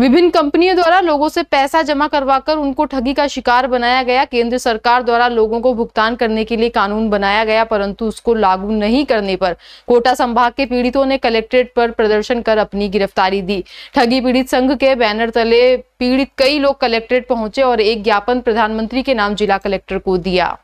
विभिन्न कंपनियों द्वारा लोगों से पैसा जमा करवाकर उनको ठगी का शिकार बनाया गया केंद्र सरकार द्वारा लोगों को भुगतान करने के लिए कानून बनाया गया परंतु उसको लागू नहीं करने पर कोटा संभाग के पीड़ितों ने कलेक्ट्रेट पर प्रदर्शन कर अपनी गिरफ्तारी दी ठगी पीड़ित संघ के बैनर तले पीड़ित कई लोग कलेक्ट्रेट पहुंचे और एक ज्ञापन प्रधानमंत्री के नाम जिला कलेक्टर को दिया